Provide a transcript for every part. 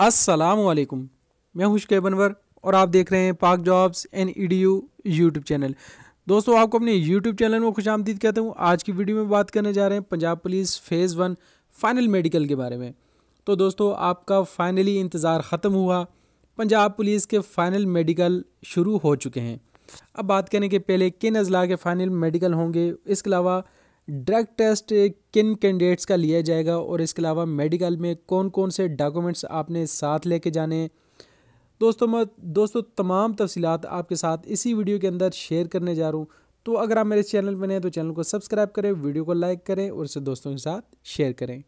वालेकुम मैं हुशके बनवर और आप देख रहे हैं Pak jobs and E D U YouTube channel दोस्तों आपको अपने यूट्यूब चैनल में खुश आमदीद कहता हूँ आज की वीडियो में बात करने जा रहे हैं Punjab police phase one final medical के बारे में तो दोस्तों आपका फ़ाइनली इंतज़ार ख़त्म हुआ पंजाब पुलिस के फ़ाइनल मेडिकल शुरू हो चुके हैं अब बात करने के पहले किन अजला के फ़ाइनल मेडिकल होंगे इसके अलावा ड्रग टेस्ट किन कैंडिडेट्स का लिया जाएगा और इसके अलावा मेडिकल में कौन कौन से डॉक्यूमेंट्स आपने साथ लेके जाने दोस्तों मैं दोस्तों तमाम तफसीत आपके साथ इसी वीडियो के अंदर शेयर करने जा रहा हूँ तो अगर आप मेरे चैनल पर नए तो चैनल को सब्सक्राइब करें वीडियो को लाइक करें और इसे दोस्तों के साथ शेयर करें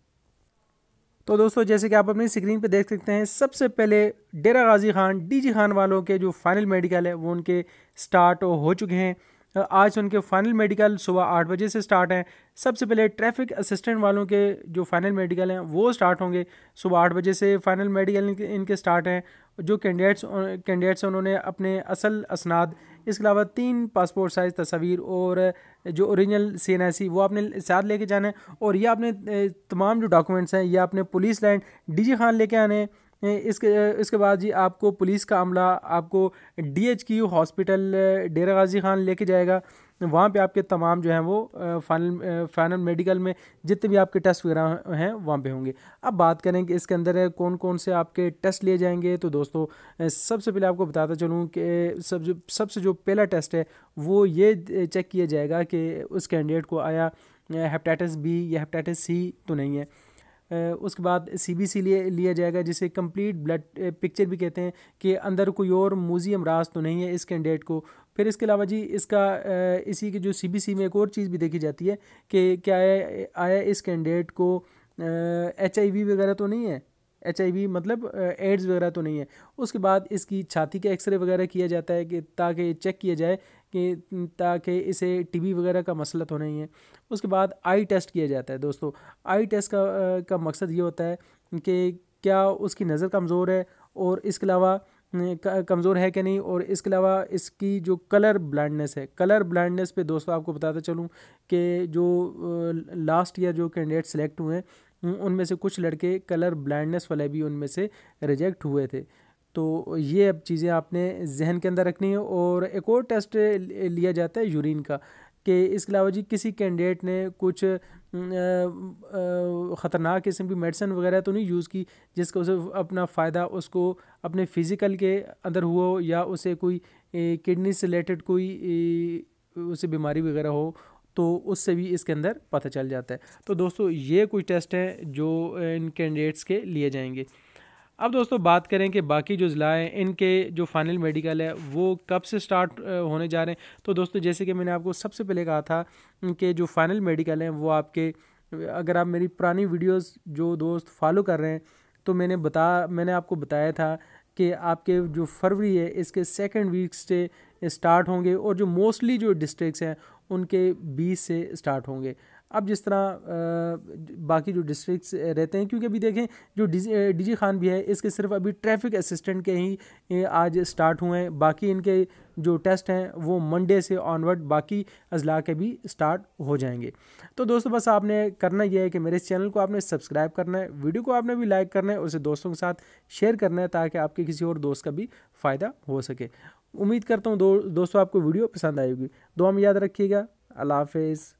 तो दोस्तों जैसे कि आप अपनी स्क्रीन पर देख सकते हैं सबसे पहले डेरा गाजी खान डी खान वालों के जो फाइनल मेडिकल है वो उनके स्टार्ट हो चुके हैं आज उनके फाइनल मेडिकल सुबह आठ बजे से स्टार्ट हैं सबसे पहले ट्रैफिक असिस्टेंट वालों के जो फाइनल मेडिकल हैं वो स्टार्ट होंगे सुबह आठ बजे से फाइनल मेडिकल इनके, इनके स्टार्ट हैं जो कैंडिडेट्स कैंडिडेट्स उन्होंने अपने असल असनाद इसके अलावा तीन पासपोर्ट साइज़ तस्वीर और जो ओरिजिनल सी वो आपने साथ लेके जाना है और ये आपने तमाम जो डॉक्यूमेंट्स हैं ये आपने police line D G Khan लेके आने हैं इसके इसके बाद जी आपको पुलिस का अमला आपको D H Q hospital Dera Ghazi Khan लेके जाएगा वहाँ पे आपके तमाम जो हैं वो फाइनल फाइनल मेडिकल में जितने भी आपके टेस्ट वगैरह हैं वहाँ पे होंगे अब बात करें कि इसके अंदर कौन कौन से आपके टेस्ट लिए जाएंगे तो दोस्तों सबसे पहले आपको बताता चलूँ कि सब सबसे जो पहला टेस्ट है वो ये चेक किया जाएगा कि उस कैंडिडेट को आया हेपेटाइटिस बी या हेपेटाइटिस सी तो नहीं है उसके बाद सीबीसी लिए लिया जाएगा जिसे कंप्लीट ब्लड पिक्चर भी कहते हैं कि अंदर कोई और मूजी अमराज तो नहीं है इस कैंडिडेट को फिर इसके अलावा जी इसका इसी के जो सीबीसी में एक और चीज़ भी देखी जाती है कि क्या आया इस कैंडिडेट को एच आई वी वगैरह तो नहीं है एच मतलब एड्स वगैरह तो नहीं है उसके बाद इसकी छाती का एक्सरे वगैरह किया जाता है कि ताकि चेक किया जाए कि ताकि इसे टीबी वगैरह का मसला तो नहीं है उसके बाद आई टेस्ट किया जाता है दोस्तों आई टेस्ट का का मकसद ये होता है कि क्या उसकी नज़र कमज़ोर है और इसके अलावा कमज़ोर है कि नहीं और इसके अलावा इसकी जो कलर ब्लाइंडनेस है कलर ब्लाइंडनेस पे दोस्तों आपको बताता चलूँ कि जो लास्ट ईयर जो कैंडिडेट सेलेक्ट हुए हैं उनमें से कुछ लड़के कलर ब्लाइंडनेस वाले भी उनमें से रिजेक्ट हुए थे तो ये अब चीज़ें आपने जहन के अंदर रखनी है और एक और टेस्ट लिया जाता है यूरिन का कि इसके अलावा जी किसी कैंडिडेट ने कुछ ख़तरनाक किस्म की मेडिसिन वगैरह तो नहीं यूज़ की जिसका उसे अपना फ़ायदा उसको अपने फिज़िकल के अंदर हुआ हो या उसे कोई किडनी से रिलेटेड कोई उसे बीमारी वगैरह हो तो उससे भी इसके अंदर पता चल जाता है तो दोस्तों ये कुछ टेस्ट हैं जो इन कैंडिडेट्स के लिए जाएंगे अब दोस्तों बात करें कि बाकी जो ज़िला हैं इनके जो फाइनल मेडिकल है वो कब से स्टार्ट होने जा रहे हैं तो दोस्तों जैसे कि मैंने आपको सबसे पहले कहा था कि जो फाइनल मेडिकल हैं वो आपके अगर आप मेरी पुरानी वीडियोस जो दोस्त फॉलो कर रहे हैं तो मैंने बता मैंने आपको बताया था कि आपके जो फरवरी है इसके सेकेंड वीक से स्टार्ट होंगे और जो मोस्टली जो डिस्ट्रिक्स हैं उनके बीस से स्टार्ट होंगे अब जिस तरह बाकी जो डिस्ट्रिक्ट्स रहते हैं क्योंकि अभी देखें जो जी खान भी है इसके सिर्फ अभी ट्रैफिक असिस्टेंट के ही आज स्टार्ट हुए हैं बाकी इनके जो टेस्ट हैं वो मंडे से ऑनवर्ड बाकी अजला के भी स्टार्ट हो जाएंगे तो दोस्तों बस आपने करना यह है कि मेरे इस चैनल को आपने सब्सक्राइब करना है वीडियो को आपने भी लाइक करना है उसे दोस्तों के साथ शेयर करना है ताकि आपके किसी और दोस्त का भी फ़ायदा हो सके उम्मीद करता हूँ दो दोस्तों आपको वीडियो पसंद आएगी दो हम याद रखिएगा अल्लाह हाफिज़